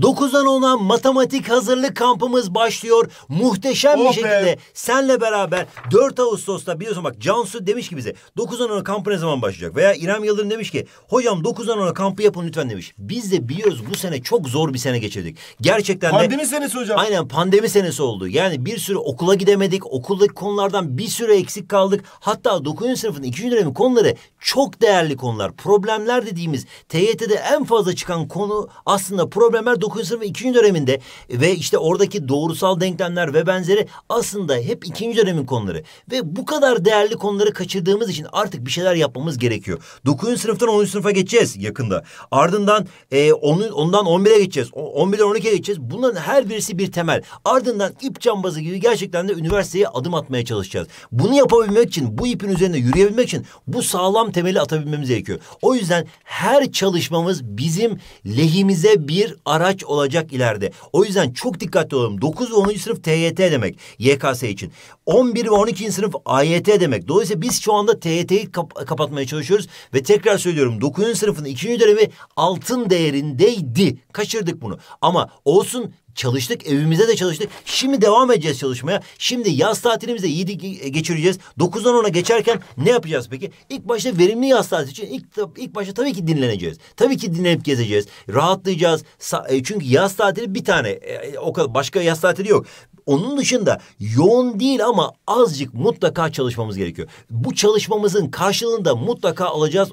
9'dan 10'a matematik hazırlık kampımız başlıyor. Muhteşem oh bir şekilde senle beraber 4 Ağustos'ta biliyorsun bak Cansu demiş ki bize 9'dan 10'a kampı ne zaman başlayacak? Veya İrem Yıldırım demiş ki hocam 9'dan 10'a kampı yapın lütfen demiş. Biz de biliyoruz bu sene çok zor bir sene geçirdik. Gerçekten pandemi de. Pandemi senesi hocam. Aynen pandemi senesi oldu. Yani bir sürü okula gidemedik. Okuldaki konulardan bir sürü eksik kaldık. Hatta 9. sınıfın 2. dönemin konuları çok değerli konular. Problemler dediğimiz TYT'de en fazla çıkan konu aslında problemler 1920 ikinci döneminde ve işte oradaki doğrusal denklemler ve benzeri aslında hep ikinci dönemin konuları. Ve bu kadar değerli konuları kaçırdığımız için artık bir şeyler yapmamız gerekiyor. 9. sınıftan 10. sınıfa geçeceğiz yakında. Ardından e, onun, ondan 11'e geçeceğiz. 11'den 12'ye geçeceğiz. Bunların her birisi bir temel. Ardından ip cambazı gibi gerçekten de üniversiteye adım atmaya çalışacağız. Bunu yapabilmek için, bu ipin üzerinde yürüyebilmek için bu sağlam temeli atabilmemiz gerekiyor. O yüzden her çalışmamız bizim lehimize bir araç ihtiyaç olacak ileride. O yüzden çok dikkatli olalım. 9 ve 10. sınıf TYT demek YKS için. 11 ve 12. sınıf AYT demek. Dolayısıyla biz şu anda TYT'yi kap kapatmaya çalışıyoruz ve tekrar söylüyorum 9. sınıfın 2. dönemi altın değerindeydi. Kaçırdık bunu. Ama olsun çalıştık, evimize de çalıştık. Şimdi devam edeceğiz çalışmaya. Şimdi yaz tatilimizi iyi e, geçireceğiz. Dokuzdan ona geçerken ne yapacağız peki? İlk başta verimli yaz tatili için ilk, ilk başta tabii ki dinleneceğiz. Tabii ki dinlenip gezeceğiz. Rahatlayacağız. E, çünkü yaz tatili bir tane. E, o kadar başka yaz tatili yok. Onun dışında yoğun değil ama azıcık mutlaka çalışmamız gerekiyor. Bu çalışmamızın karşılığında mutlaka alacağız.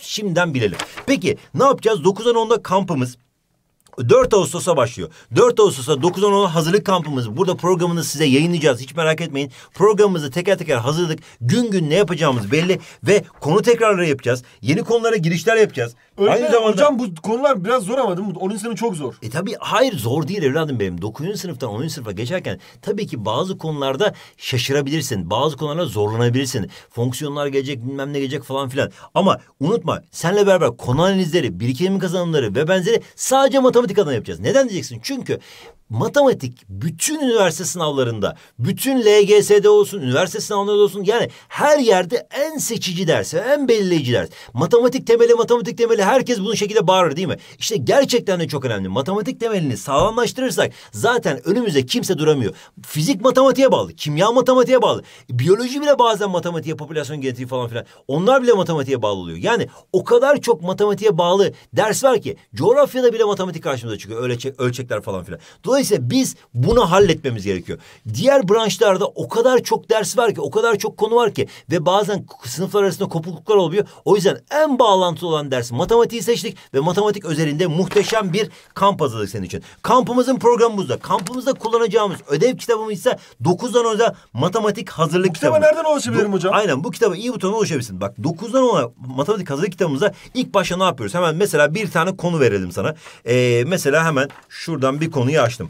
Şimdiden bilelim. Peki ne yapacağız? Dokuzdan onda kampımız 4 Ağustos'a başlıyor. 4 Ağustos'a 9 10 hazırlık kampımız. Burada programını size yayınlayacağız. Hiç merak etmeyin. Programımızı teker teker hazırladık. Gün gün ne yapacağımız belli ve konu tekrarları yapacağız. Yeni konulara girişler yapacağız. Öyle Aynı zamanda... Hocam bu konular biraz zor ama değil mi? 10. sınıf çok zor. E tabii hayır zor değil evladım benim. 9. sınıftan 10. sınıfa geçerken tabii ki bazı konularda şaşırabilirsin. Bazı konularda zorlanabilirsin. Fonksiyonlar gelecek bilmem ne gelecek falan filan. Ama unutma senle beraber konu analizleri, birikim kazanımları ve benzeri sadece matematik adına yapacağız. Neden diyeceksin? Çünkü matematik bütün üniversite sınavlarında, bütün LGS'de olsun, üniversite sınavlarında olsun yani her yerde en seçici ders, en belirleyici ders. Matematik temeli, matematik temeli herkes bunun şekilde bağırır değil mi? İşte gerçekten de çok önemli. Matematik temelini sağlamlaştırırsak zaten önümüze kimse duramıyor. Fizik matematiğe bağlı, kimya matematiğe bağlı. Biyoloji bile bazen matematiğe, popülasyon genetiği falan filan. Onlar bile matematiğe bağlı oluyor. Yani o kadar çok matematiğe bağlı ders var ki coğrafyada bile matematik karşımıza çıkıyor. Ölçek, ölçekler falan filan. Dolayısıyla Dolayısıyla biz bunu halletmemiz gerekiyor. Diğer branşlarda o kadar çok ders var ki, o kadar çok konu var ki ve bazen sınıflar arasında kopukluklar oluyor. O yüzden en bağlantılı olan ders matematiği seçtik ve matematik özelinde muhteşem bir kamp hazırladık senin için. Kampımızın programı buzda. Kampımızda kullanacağımız ödev kitabımız ise 9'dan 10'a matematik hazırlık kitabı. Bu kitaba nereden ulaşabilirim hocam? Aynen bu kitabı iyi butona ulaşabilirsin. Bak 9'dan 10'a matematik hazırlık kitabımıza ilk başta ne yapıyoruz? Hemen mesela bir tane konu verelim sana. Ee, mesela hemen şuradan bir konuyu açtım.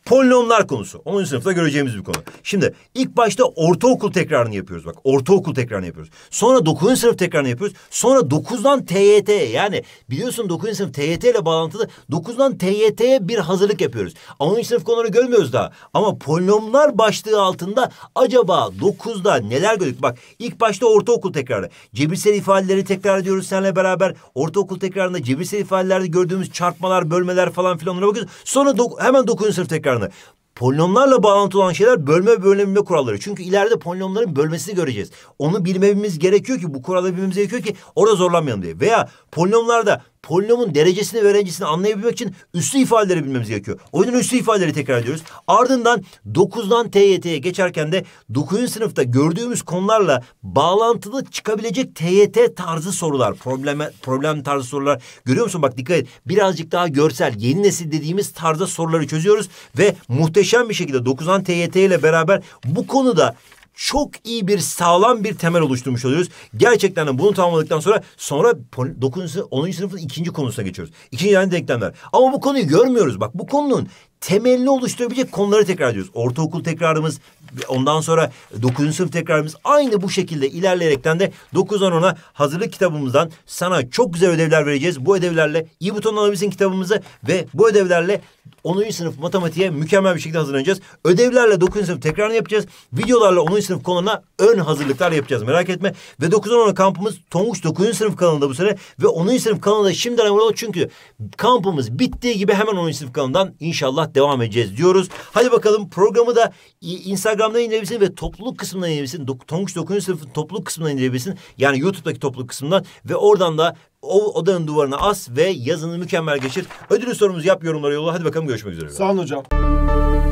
Polinomlar konusu. 10. sınıfta göreceğimiz bir konu. Şimdi ilk başta ortaokul tekrarını yapıyoruz bak. Ortaokul tekrarını yapıyoruz. Sonra 9. sınıf tekrarını yapıyoruz. Sonra 9'dan TYT yani biliyorsun 9. sınıf TYT ile bağlantılı 9'dan TYT'ye bir hazırlık yapıyoruz. 10. sınıf konuları görmüyoruz daha. Ama polinomlar başlığı altında acaba 9'da neler gördük? Bak ilk başta ortaokul tekrarı. Cebirsel ifadeleri tekrar ediyoruz seninle beraber. Ortaokul tekrarında cebirsel ifadelerde gördüğümüz çarpmalar, bölmeler falan filan ona bakıyoruz. Sonra hemen 9. sınıf tekrar çıkarını. Polinomlarla bağlantılı olan şeyler bölme ve kuralları. Çünkü ileride polinomların bölmesini göreceğiz. Onu bilmemiz gerekiyor ki bu kuralı bilmemiz gerekiyor ki orada zorlanmayalım diye. Veya polinomlarda polinomun derecesini ve öğrencisini anlayabilmek için üslü ifadeleri bilmemiz gerekiyor. Oyunun yüzden üslü ifadeleri tekrar ediyoruz. Ardından 9'dan TYT'ye geçerken de 9. sınıfta gördüğümüz konularla bağlantılı çıkabilecek TYT tarzı sorular, problem, problem tarzı sorular. Görüyor musun? Bak dikkat et. Birazcık daha görsel, yeni nesil dediğimiz tarzda soruları çözüyoruz ve muhteşem bir şekilde 9'dan TYT ile beraber bu konuda çok iyi bir sağlam bir temel oluşturmuş oluyoruz. Gerçekten de bunu tamamladıktan sonra sonra 9. 10. sınıfın ikinci konusuna geçiyoruz. İkinci yani denklemler. Ama bu konuyu görmüyoruz bak. Bu konunun temelini oluşturabilecek konuları tekrar ediyoruz. Ortaokul tekrarımız, ondan sonra dokuzuncu sınıf tekrarımız aynı bu şekilde ilerleyerekten de dokuzdan ona hazırlık kitabımızdan sana çok güzel ödevler vereceğiz. Bu ödevlerle iyi buton alabilirsin kitabımızı ve bu ödevlerle onuncu sınıf matematiğe mükemmel bir şekilde hazırlanacağız. Ödevlerle dokuzuncu sınıf tekrarını yapacağız. Videolarla onuncu sınıf konularına ön hazırlıklar yapacağız. Merak etme. Ve dokuzdan ona kampımız Tonguç dokuzuncu sınıf kanalında bu sene ve onuncu sınıf kanalında şimdiden abone ol çünkü kampımız bittiği gibi hemen onuncu sınıf kanalından inşallah devam edeceğiz diyoruz. Hadi bakalım programı da Instagram'dan indirebilirsin ve topluluk kısmından indirebilirsin. Dok Tonguç 9. sınıfın topluluk kısmından indirebilirsin. Yani YouTube'daki topluluk kısmından ve oradan da o odanın duvarına as ve yazını mükemmel geçir. Ödülü sorumuzu yap yorumlara yolla. Hadi bakalım görüşmek üzere. Sağ olun hocam.